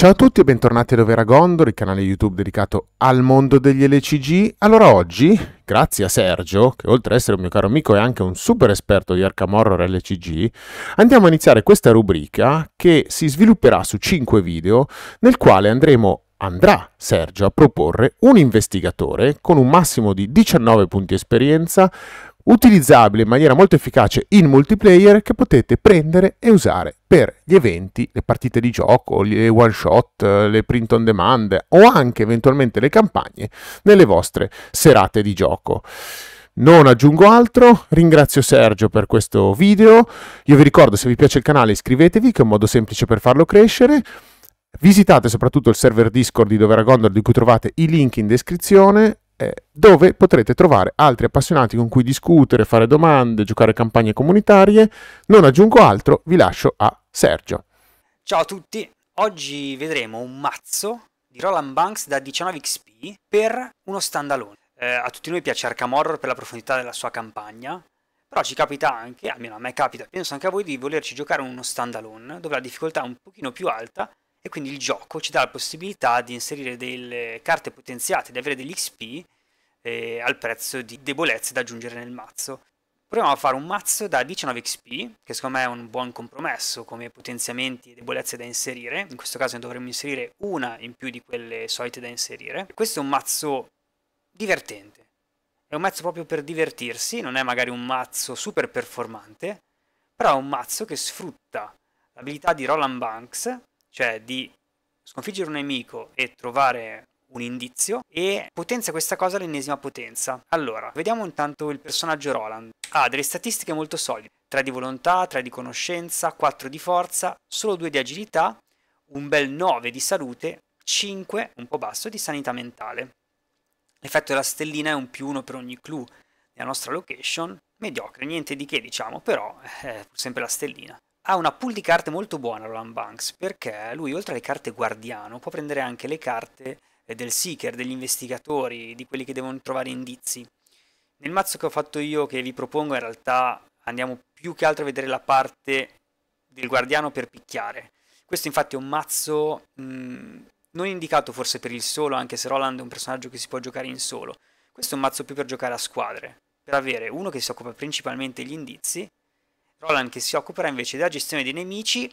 Ciao a tutti e bentornati ad Overa Gondor, il canale YouTube dedicato al mondo degli LCG. Allora oggi, grazie a Sergio, che oltre ad essere un mio caro amico è anche un super esperto di Arkham Horror LCG, andiamo a iniziare questa rubrica che si svilupperà su 5 video, nel quale andremo andrà Sergio a proporre un investigatore con un massimo di 19 punti esperienza utilizzabile in maniera molto efficace in multiplayer che potete prendere e usare per gli eventi, le partite di gioco, le one shot, le print on demand o anche eventualmente le campagne nelle vostre serate di gioco. Non aggiungo altro, ringrazio Sergio per questo video, io vi ricordo se vi piace il canale iscrivetevi che è un modo semplice per farlo crescere, visitate soprattutto il server Discord di Dovera Gondor di cui trovate i link in descrizione, eh, dove potrete trovare altri appassionati con cui discutere, fare domande, giocare campagne comunitarie. Non aggiungo altro, vi lascio a Sergio. Ciao a tutti, oggi vedremo un mazzo di Roland Banks da 19 XP per uno standalone. Eh, a tutti noi piace Arkham Horror per la profondità della sua campagna, però ci capita anche, almeno a me capita, penso anche a voi, di volerci giocare uno standalone dove la difficoltà è un pochino più alta e quindi il gioco ci dà la possibilità di inserire delle carte potenziate, di avere degli XP eh, al prezzo di debolezze da aggiungere nel mazzo. Proviamo a fare un mazzo da 19 XP, che secondo me è un buon compromesso come potenziamenti e debolezze da inserire. In questo caso ne dovremmo inserire una in più di quelle solite da inserire. Questo è un mazzo divertente. È un mazzo proprio per divertirsi, non è magari un mazzo super performante, però è un mazzo che sfrutta l'abilità di Roland Banks cioè di sconfiggere un nemico e trovare un indizio e potenza questa cosa all'ennesima potenza. Allora, vediamo intanto il personaggio Roland. Ha ah, delle statistiche molto solide, 3 di volontà, 3 di conoscenza, 4 di forza, solo 2 di agilità, un bel 9 di salute, 5, un po' basso, di sanità mentale. L'effetto della stellina è un più 1 per ogni clue nella nostra location, mediocre, niente di che diciamo, però è eh, sempre la stellina ha una pool di carte molto buona Roland Banks, perché lui oltre alle carte guardiano può prendere anche le carte del seeker, degli investigatori, di quelli che devono trovare indizi. Nel mazzo che ho fatto io, che vi propongo, in realtà andiamo più che altro a vedere la parte del guardiano per picchiare. Questo infatti è un mazzo mh, mm, non indicato forse per il solo, anche se Roland è un personaggio che si può giocare in solo. Questo è un mazzo più per giocare a squadre, per avere uno che si occupa principalmente degli indizi Roland che si occuperà invece della gestione dei nemici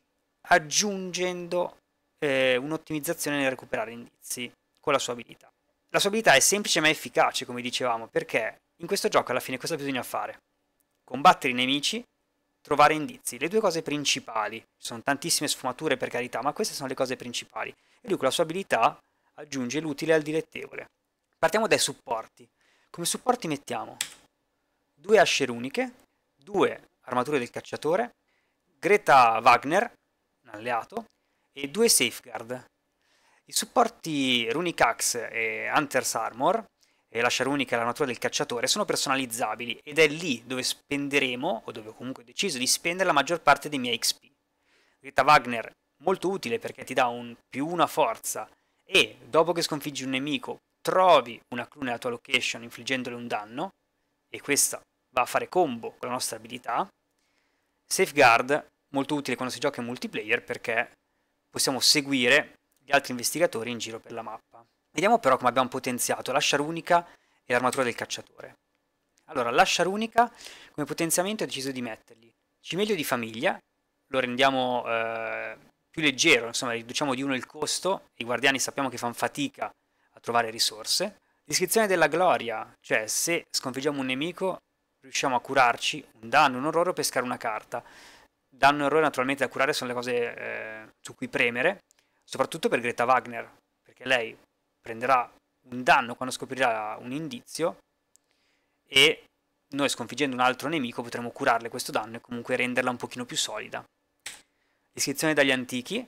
aggiungendo eh, un'ottimizzazione nel recuperare indizi con la sua abilità. La sua abilità è semplice ma efficace, come dicevamo, perché in questo gioco alla fine cosa bisogna fare? Combattere i nemici, trovare indizi, le due cose principali. Ci sono tantissime sfumature per carità, ma queste sono le cose principali. E lui con la sua abilità aggiunge l'utile al dilettevole. Partiamo dai supporti. Come supporti mettiamo due asce runiche, due armature del cacciatore, Greta Wagner, un alleato, e due Safeguard. I supporti Runic Axe e Hunter's Armor, e lascia runica e l'armatura del cacciatore, sono personalizzabili ed è lì dove spenderemo, o dove ho comunque deciso di spendere la maggior parte dei miei XP. Greta Wagner, molto utile perché ti dà un più una forza e, dopo che sconfiggi un nemico, trovi una clone nella tua location infliggendole un danno, e questa va a fare combo con la nostra abilità, Safeguard, molto utile quando si gioca in multiplayer perché possiamo seguire gli altri investigatori in giro per la mappa. Vediamo però come abbiamo potenziato la sciarunica e l'armatura del cacciatore. Allora, la sciarunica come potenziamento ho deciso di mettergli cimelio di famiglia, lo rendiamo eh, più leggero, insomma riduciamo di uno il costo, i guardiani sappiamo che fanno fatica a trovare risorse. L'iscrizione della gloria, cioè se sconfiggiamo un nemico riusciamo a curarci un danno, un orrore o pescare una carta. Danno e orrore naturalmente da curare sono le cose eh, su cui premere, soprattutto per Greta Wagner, perché lei prenderà un danno quando scoprirà un indizio e noi sconfiggendo un altro nemico potremo curarle questo danno e comunque renderla un pochino più solida. Iscrizione dagli antichi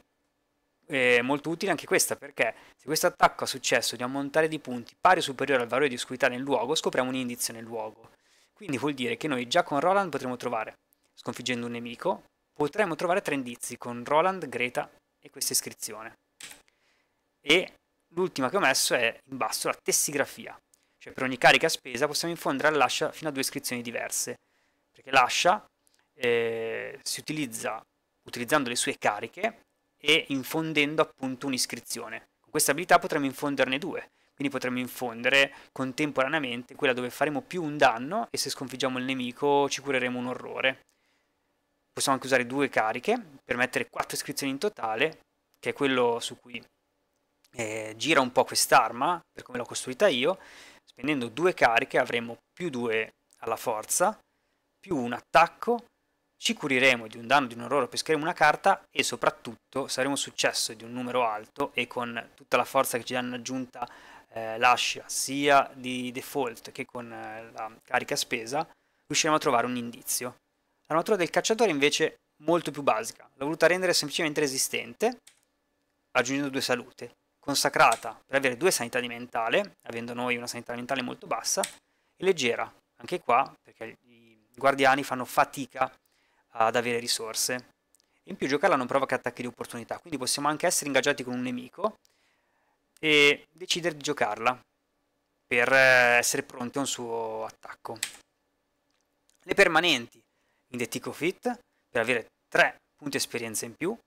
è molto utile anche questa perché se questo attacco ha successo di ammontare di punti pari o superiore al valore di oscurità nel luogo scopriamo un indizio nel luogo. Quindi vuol dire che noi già con Roland potremo trovare, sconfiggendo un nemico, potremo trovare tre indizi con Roland, Greta e questa iscrizione. E l'ultima che ho messo è in basso la tessigrafia, cioè per ogni carica spesa possiamo infondere all'ascia fino a due iscrizioni diverse, perché l'ascia eh, si utilizza utilizzando le sue cariche e infondendo appunto un'iscrizione. Con questa abilità potremmo infonderne due, quindi potremmo infondere contemporaneamente quella dove faremo più un danno e se sconfiggiamo il nemico ci cureremo un orrore. Possiamo anche usare due cariche per mettere quattro iscrizioni in totale, che è quello su cui eh, gira un po' quest'arma, per come l'ho costruita io. Spendendo due cariche avremo più due alla forza, più un attacco, ci curiremo di un danno, di un orrore, pescheremo una carta e soprattutto saremo successo di un numero alto e con tutta la forza che ci danno aggiunta eh, l'ascia sia di default che con eh, la carica spesa, riusciremo a trovare un indizio. L'armatura del cacciatore invece è molto più basica, l'ho voluta rendere semplicemente resistente, aggiungendo due salute, consacrata per avere due sanità di mentale, avendo noi una sanità mentale molto bassa, e leggera, anche qua, perché i guardiani fanno fatica ad avere risorse. In più giocarla non provoca attacchi di opportunità, quindi possiamo anche essere ingaggiati con un nemico e decidere di giocarla per eh, essere pronti a un suo attacco. Le permanenti in The Tico Fit per avere 3 punti esperienza in più,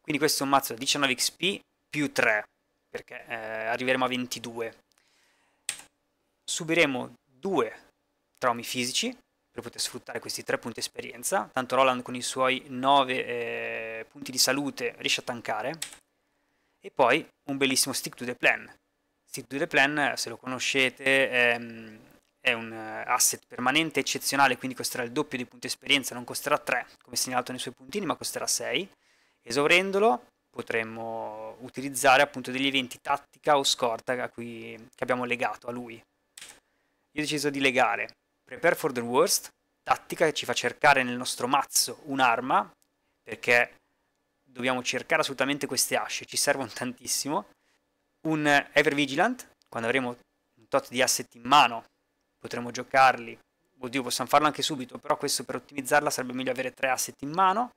quindi questo è un mazzo da 19 XP più 3, perché eh, arriveremo a 22. Subiremo 2 traumi fisici per poter sfruttare questi 3 punti esperienza, tanto Roland con i suoi 9 eh, punti di salute riesce a tankare, e poi un bellissimo Stick to the Plan. Stick to the Plan, eh, se lo conoscete, è, ehm, è un eh, asset permanente eccezionale, quindi costerà il doppio di punti esperienza, non costerà 3 come segnalato nei suoi puntini, ma costerà 6. Esaurendolo potremmo utilizzare appunto degli eventi tattica o scorta cui, che abbiamo legato a lui. Io ho deciso di legare Prepare for the Worst, tattica che ci fa cercare nel nostro mazzo un'arma, perché dobbiamo cercare assolutamente queste asce, ci servono tantissimo. Un Ever Vigilant, quando avremo un tot di asset in mano, potremo giocarli. Oddio, possiamo farlo anche subito, però questo per ottimizzarla sarebbe meglio avere tre asset in mano,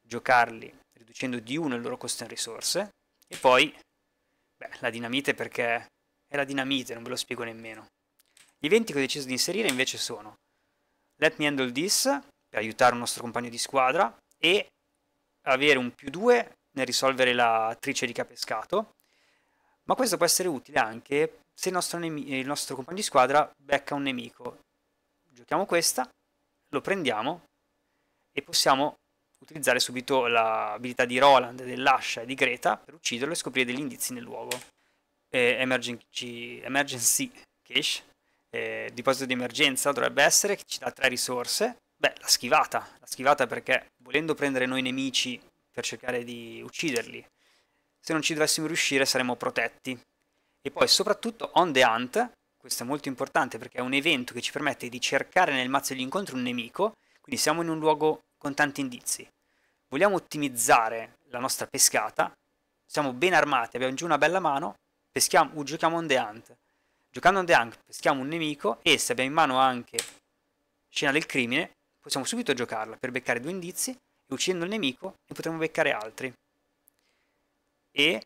giocarli riducendo di uno il loro costo in risorse. E poi, beh, la dinamite perché è la dinamite, non ve lo spiego nemmeno. Gli eventi che ho deciso di inserire invece sono Let me handle this, per aiutare un nostro compagno di squadra, e avere un più 2 nel risolvere la attrice di capescato, ma questo può essere utile anche se il nostro, il nostro compagno di squadra becca un nemico. Giochiamo questa, lo prendiamo e possiamo utilizzare subito l'abilità di Roland, dell'Ascia e di Greta per ucciderlo e scoprire degli indizi nel luogo. Eh, emergency, emergency Cash, eh, deposito di emergenza dovrebbe essere, che ci dà tre risorse Beh, la schivata, la schivata perché volendo prendere noi nemici per cercare di ucciderli, se non ci dovessimo riuscire saremmo protetti. E poi soprattutto on the hunt, questo è molto importante perché è un evento che ci permette di cercare nel mazzo degli incontri un nemico, quindi siamo in un luogo con tanti indizi. Vogliamo ottimizzare la nostra pescata, siamo ben armati, abbiamo giù una bella mano, peschiamo, giochiamo on the hunt. Giocando on the hunt peschiamo un nemico e se abbiamo in mano anche scena del crimine, Possiamo subito giocarla per beccare due indizi e uccidendo il nemico ne potremo beccare altri. E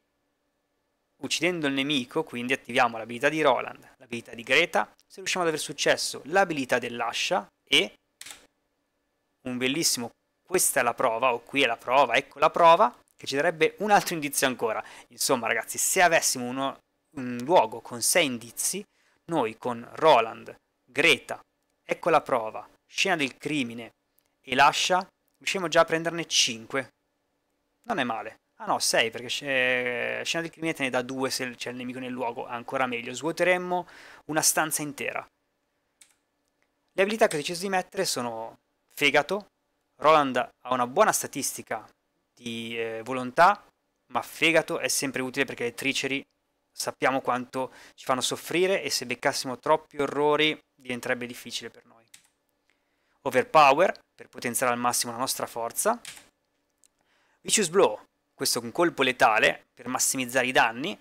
uccidendo il nemico, quindi attiviamo l'abilità di Roland, l'abilità di Greta, se riusciamo ad aver successo l'abilità dell'ascia e un bellissimo questa è la prova o qui è la prova, ecco la prova che ci darebbe un altro indizio ancora. Insomma ragazzi, se avessimo uno, un luogo con sei indizi, noi con Roland, Greta, ecco la prova Scena del crimine e lascia, riusciamo già a prenderne 5. Non è male. Ah no, 6 perché eh, scena del crimine te ne dà 2 se c'è il nemico nel luogo, ancora meglio. Svuoteremmo una stanza intera. Le abilità che ho deciso di mettere sono fegato. Roland ha una buona statistica di eh, volontà, ma fegato è sempre utile perché le triceri sappiamo quanto ci fanno soffrire e se beccassimo troppi orrori diventerebbe difficile per noi. Overpower, per potenziare al massimo la nostra forza. Vicious Blow, questo è un colpo letale per massimizzare i danni.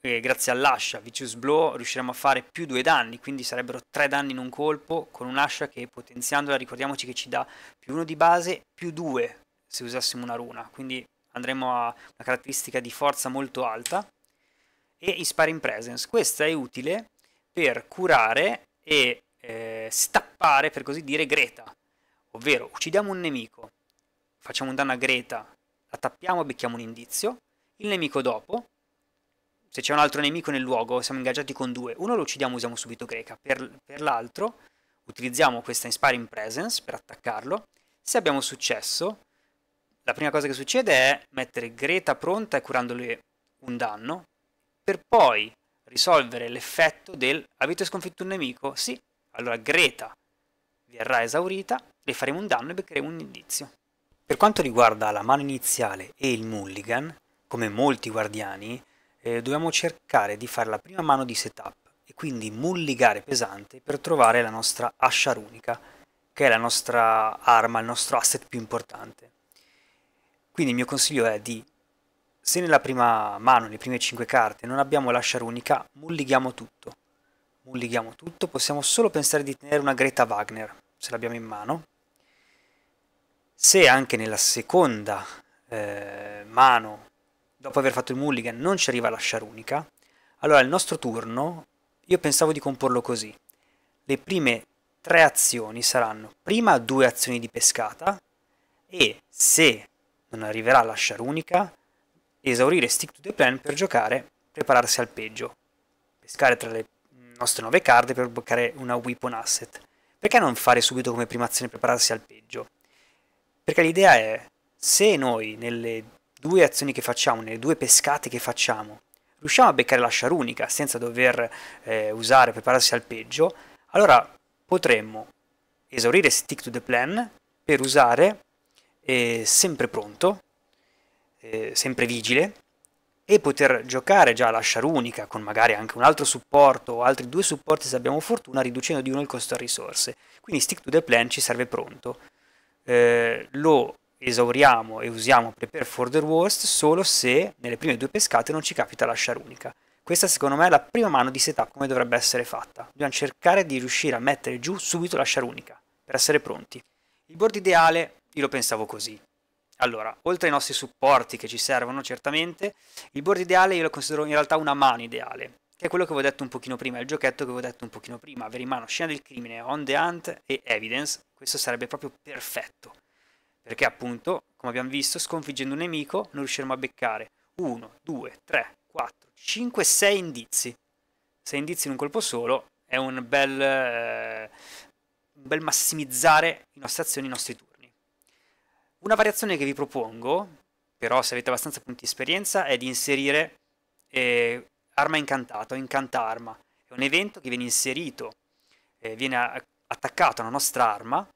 E grazie all'ascia Vicious Blow riusciremo a fare più due danni, quindi sarebbero tre danni in un colpo con un'ascia che potenziandola ricordiamoci che ci dà più uno di base, più due se usassimo una runa, quindi andremo a una caratteristica di forza molto alta. E Inspiring Presence, questa è utile per curare e eh, staccare sciarpare, per così dire, Greta. Ovvero, uccidiamo un nemico, facciamo un danno a Greta, la tappiamo, becchiamo un indizio, il nemico dopo, se c'è un altro nemico nel luogo, siamo ingaggiati con due, uno lo uccidiamo, usiamo subito Greta. per, per l'altro utilizziamo questa Inspiring Presence per attaccarlo, se abbiamo successo, la prima cosa che succede è mettere Greta pronta e curandole un danno, per poi risolvere l'effetto del avete sconfitto un nemico? Sì, allora Greta verrà esaurita, le faremo un danno e beccheremo un indizio. Per quanto riguarda la mano iniziale e il mulligan, come molti guardiani, eh, dobbiamo cercare di fare la prima mano di setup e quindi mulligare pesante per trovare la nostra ascia runica, che è la nostra arma, il nostro asset più importante. Quindi il mio consiglio è di, se nella prima mano, nelle prime 5 carte, non abbiamo l'ascia runica, mullighiamo tutto. Mullighiamo tutto, possiamo solo pensare di tenere una Greta Wagner, se l'abbiamo in mano, se anche nella seconda eh, mano, dopo aver fatto il mulligan, non ci arriva la sciarunica, allora il nostro turno, io pensavo di comporlo così. Le prime tre azioni saranno prima due azioni di pescata e se non arriverà la sciarunica, esaurire stick to the plan per giocare, prepararsi al peggio, pescare tra le nostre nove carte per bloccare una weapon asset perché non fare subito come prima azione prepararsi al peggio? Perché l'idea è, se noi nelle due azioni che facciamo, nelle due pescate che facciamo, riusciamo a beccare la sciarunica senza dover eh, usare prepararsi al peggio, allora potremmo esaurire stick to the plan per usare eh, sempre pronto, eh, sempre vigile, e poter giocare già la sciarunica con magari anche un altro supporto o altri due supporti se abbiamo fortuna riducendo di uno il costo a risorse quindi stick to the plan ci serve pronto eh, lo esauriamo e usiamo prepare for the worst solo se nelle prime due pescate non ci capita la sciarunica questa secondo me è la prima mano di setup come dovrebbe essere fatta dobbiamo cercare di riuscire a mettere giù subito la sciarunica per essere pronti il board ideale io lo pensavo così allora, oltre ai nostri supporti che ci servono certamente, il board ideale io lo considero in realtà una mano ideale, che è quello che vi ho detto un pochino prima, il giochetto che vi ho detto un pochino prima, avere in mano scena del crimine, on the hunt e evidence, questo sarebbe proprio perfetto, perché appunto, come abbiamo visto, sconfiggendo un nemico non riusciremo a beccare 1, 2, 3, 4, 5, 6 indizi. 6 indizi in un colpo solo è un bel, eh, un bel massimizzare le nostre azioni, i nostri turni. Una variazione che vi propongo, però se avete abbastanza punti di esperienza, è di inserire eh, arma incantata o incantarma. È un evento che viene inserito, eh, viene attaccato alla nostra arma,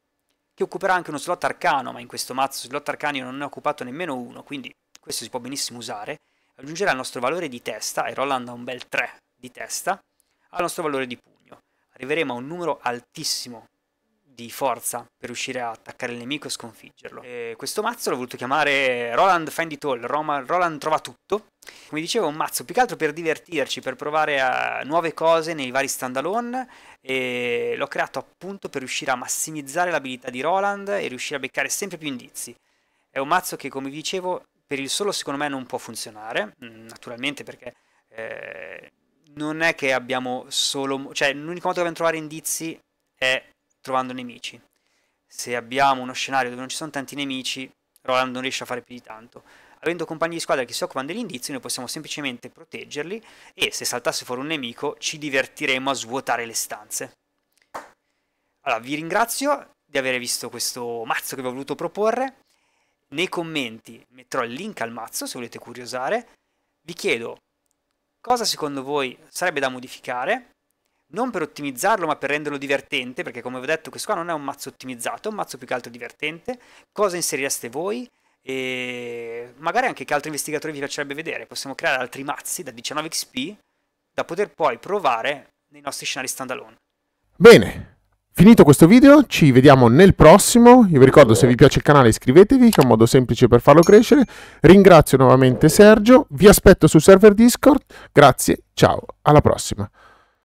che occuperà anche uno slot arcano, ma in questo mazzo slot arcani non ne ho occupato nemmeno uno, quindi questo si può benissimo usare. Aggiungerà il nostro valore di testa, e Roland ha un bel 3 di testa, al nostro valore di pugno. Arriveremo a un numero altissimo di forza per riuscire a attaccare il nemico e sconfiggerlo. E questo mazzo l'ho voluto chiamare Roland Find It All, Roma, Roland trova tutto. Come dicevo, un mazzo più che altro per divertirci, per provare a nuove cose nei vari standalone e l'ho creato appunto per riuscire a massimizzare l'abilità di Roland e riuscire a beccare sempre più indizi. È un mazzo che, come vi dicevo, per il solo secondo me non può funzionare, mm, naturalmente perché eh, non è che abbiamo solo... cioè l'unico modo che dobbiamo trovare indizi è trovando nemici. Se abbiamo uno scenario dove non ci sono tanti nemici, Roland non riesce a fare più di tanto. Avendo compagni di squadra che si occupano degli indizi, noi possiamo semplicemente proteggerli e se saltasse fuori un nemico ci divertiremo a svuotare le stanze. Allora, vi ringrazio di aver visto questo mazzo che vi ho voluto proporre. Nei commenti metterò il link al mazzo se volete curiosare. Vi chiedo cosa secondo voi sarebbe da modificare non per ottimizzarlo ma per renderlo divertente, perché come vi ho detto questo qua non è un mazzo ottimizzato, è un mazzo più che altro divertente, cosa inserireste voi e magari anche che altri investigatori vi piacerebbe vedere, possiamo creare altri mazzi da 19 XP da poter poi provare nei nostri scenari standalone. Bene, Finito questo video, ci vediamo nel prossimo. Io vi ricordo se vi piace il canale iscrivetevi, che è un modo semplice per farlo crescere. Ringrazio nuovamente Sergio, vi aspetto sul server Discord. Grazie, ciao, alla prossima.